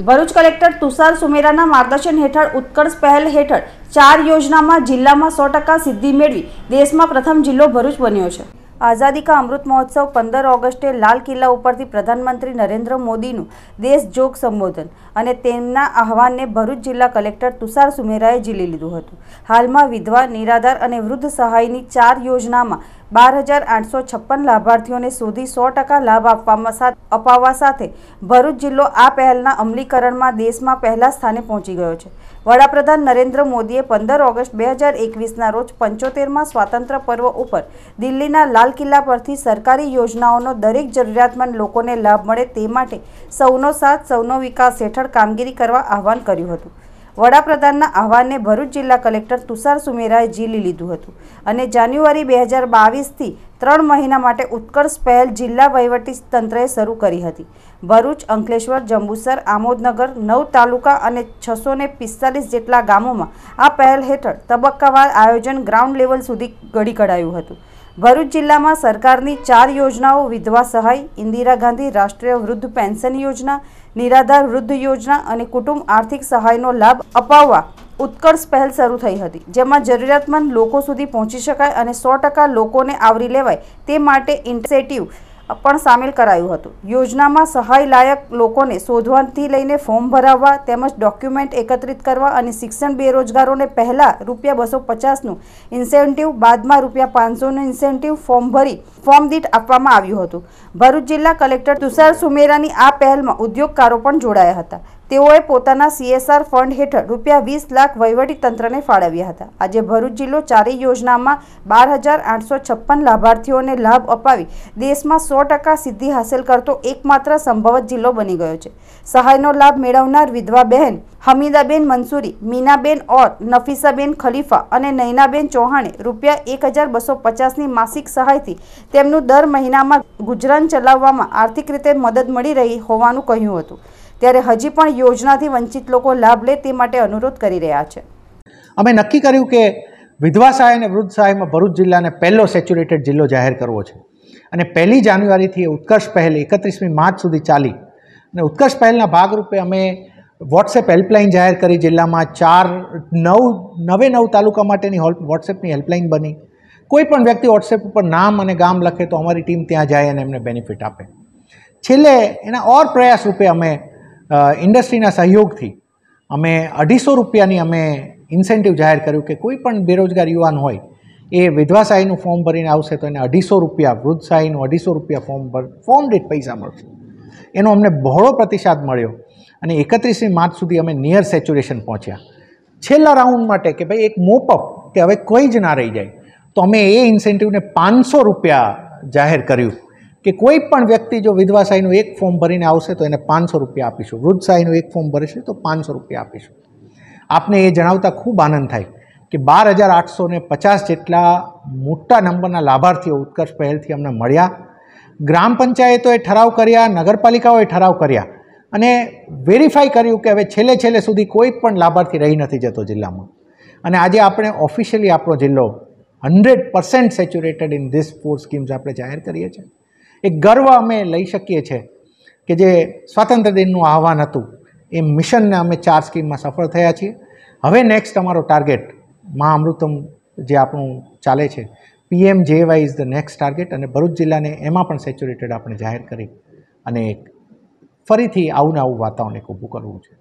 Bharuch collector Tushar સુમેરાના માર્ગદર્શન હેઠળ ઉત્કર્ષ પહેલ હેઠળ ચાર યોજનામાં જિલ્લામાં સો ટકા સિદ્ધિ મેળવી દેશમાં પ્રથમ જિલ્લો ભરૂચ બન્યો છે આઝાદી કા અમૃત મહોત્સવ પંદર ઓગસ્ટે લાલ કિલ્લા ઉપરથી પ્રધાનમંત્રી નરેન્દ્ર મોદીનું દેશ જોગ સંબોધન અને તેમના આહવાનને ભરૂચ જિલ્લા કલેક્ટર તુષાર સુમેરાએ ઝીલી લીધું હતું હાલમાં વિધવા નિરાધાર અને વૃદ્ધ સહાયની ચાર યોજનામાં બાર હજાર આઠસો છપ્પન લાભાર્થીઓને સુધી સો ટકા લાભ આપવામાં અપાવવા સાથે ભરૂચ જિલ્લો આ પહેલના અમલીકરણમાં દેશમાં પહેલા સ્થાને પહોંચી ગયો છે વડાપ્રધાન નરેન્દ્ર મોદીએ પંદર ઓગસ્ટ બે હજાર એકવીસના રોજ પંચોતેરમાં સ્વાતંત્ર્ય પર્વ ઉપર દિલ્હીના લાલ કિલ્લા પરથી સરકારી યોજનાઓનો દરેક જરૂરિયાતમંદ લોકોને લાભ મળે તે માટે સૌનો સાથ સૌનો વિકાસ હેઠળ કામગીરી કરવા આહવાન કર્યું હતું વડાપ્રધાનના આહવાનને ભરૂચ જિલ્લા કલેક્ટર તુષાર સુમેરાએ ઝીલી લીધું હતું અને જાન્યુઆરી બે હજાર બાવીસથી ત્રણ મહિના માટે ઉત્કર્ષ પહેલ જિલ્લા વહીવટી તંત્રએ શરૂ કરી હતી ભરૂચ અંકલેશ્વર જંબુસર આમોદનગર નવ તાલુકા અને છસો ને પિસ્તાલીસ જેટલા ગામોમાં આ પહેલ હેઠળ તબક્કાવાર આયોજન ગ્રાઉન્ડ લેવલ સુધી ઘડી કઢાયું હતું ભરૂચ જિલ્લામાં સરકારની ચાર યોજનાઓ વિધવા સહાય ઇન્દિરા ગાંધી રાષ્ટ્રીય વૃદ્ધ પેન્શન યોજના નિરાધાર વૃદ્ધ યોજના અને કુટુંબ આર્થિક સહાયનો લાભ અપાવવા ઉત્કર્ષ પહેલ શરૂ થઈ હતી જેમાં જરૂરિયાતમંદ લોકો સુધી પહોંચી શકાય અને સો ટકા લોકોને આવરી લેવાય તે માટે ઇન્સેટિવ પણ સામેલ કરાયું હતું યોજનામાં સહાયલાયક લોકોને શોધવાથી લઈને ફોર્મ ભરાવવા તેમજ ડોક્યુમેન્ટ એકત્રિત કરવા અને શિક્ષણ બેરોજગારોને પહેલાં રૂપિયા બસો પચાસનું ઇન્સેન્ટિવ બાદમાં રૂપિયા પાંચસોનું ઇન્સેન્ટિવ ફોર્મ ભરી ફોર્મ દીઠ આપવામાં આવ્યું હતું ભરૂચ જિલ્લા કલેક્ટર તુષાર સુમેરાની આ પહેલમાં ઉદ્યોગકારો પણ જોડાયા હતા તેઓએ પોતાના સીએસઆર ફંડ હેઠળ રૂપિયા વીસ લાખ તંત્રને ફાળવ્યા હતા આજે ભરૂચ જિલ્લો ચારેય યોજનામાં બાર હજાર આઠસો છપ્પન લાભાર્થીઓને લાભ અપાવી દેશમાં સો ટકા સિદ્ધિ હાંસલ કરતો એકમાત્ર સંભવત જિલ્લો બની ગયો છે સહાયનો લાભ મેળવનાર વિધવા બહેન હમીદાબેન મંસૂરી મીનાબેન ઓર નફીસાબેન ખલીફા અને નૈનાબેન ચૌહાણે રૂપિયા એક હજાર બસો પચાસની માસિક સહાયથી તેમનું દર મહિનામાં ગુજરાન ચલાવવામાં આર્થિક રીતે મદદ મળી રહી હોવાનું કહ્યું હતું ત્યારે હજી પણ યોજનાથી વંચિત લોકો લાભ લે તે માટે અનુરોધ કરી રહ્યા છે અમે નક્કી કર્યું કે વિધવા સહાય અને વૃદ્ધ સહાયમાં ભરૂચ જિલ્લાને પહેલો સેચ્યુરેટેડ જિલ્લો જાહેર કરવો છે અને પહેલી જાન્યુઆરીથી ઉત્કર્ષ પહેલ એકત્રીસમી માર્ચ સુધી ચાલી અને ઉત્કર્ષ પહેલના ભાગરૂપે અમે વોટ્સએપ હેલ્પલાઇન જાહેર કરી જિલ્લામાં ચાર નવ નવે નવ તાલુકા માટેની વોટ્સએપની હેલ્પલાઇન બની કોઈ પણ વ્યક્તિ વોટ્સએપ ઉપર નામ અને ગામ લખે તો અમારી ટીમ ત્યાં જાય અને એમને બેનિફિટ આપે છેલ્લે એના ઓર પ્રયાસ રૂપે અમે ઇન્ડસ્ટ્રીના સહયોગથી અમે અઢીસો રૂપિયાની અમે ઇન્સેન્ટિવ જાહેર કર્યું કે કોઈ પણ બેરોજગાર યુવાન હોય એ વિધવા સહાયનું ફોર્મ ભરીને આવશે તો એને અઢીસો રૂપિયા વૃદ્ધ સહાયનું અઢીસો રૂપિયા ફોર્મ ભર ફોર્મ દીઠ પૈસા મળશે એનો અમને બહોળો પ્રતિસાદ મળ્યો અને એકત્રીસમી માર્ચ સુધી અમે નિયર સેચ્યુરેશન પહોંચ્યા છેલ્લા રાઉન્ડ માટે કે ભાઈ એક મોપઅપ કે હવે કોઈ જ ના રહી જાય તો અમે એ ઇન્સેન્ટિવને પાંચસો રૂપિયા જાહેર કર્યું કે કોઈ પણ વ્યક્તિ જો વિધવાશાહીનું એક ફોર્મ ભરીને આવશે તો એને પાંચસો રૂપિયા આપીશું વૃદ્ધશાહીનું એક ફોર્મ ભરશે તો પાંચસો રૂપિયા આપીશું આપને એ જણાવતા ખૂબ આનંદ થાય કે બાર હજાર આઠસો ને પચાસ જેટલા મોટા નંબરના લાભાર્થીઓ ઉત્કર્ષ પહેલથી અમને મળ્યા ગ્રામ પંચાયતોએ ઠરાવ કર્યા નગરપાલિકાઓએ ઠરાવ કર્યા અને વેરીફાઈ કર્યું કે હવે છેલ્લે છેલ્લે સુધી કોઈ પણ લાભાર્થી રહી નથી જતો જિલ્લામાં અને આજે આપણે ઓફિશિયલી આપણો જિલ્લો hundred percent saturated in this four schemes આપણે જાહેર કરીએ છીએ એક ગર્વ અમે લઈ શકીએ છીએ કે જે સ્વાતંત્ર્ય દિનનું આહવાન હતું એ મિશનને અમે ચાર સ્કીમમાં સફળ થયા છીએ હવે નેક્સ્ટ અમારો ટાર્ગેટ મા અમૃતમ જે આપણું ચાલે છે PM JAY is the next target અને ભરૂચ જિલ્લાને એમાં પણ સેચ્યુરેટેડ આપણે જાહેર કરી અને ફરીથી આવું ને આવું વાતાવરણ એક ઊભું કરવું છે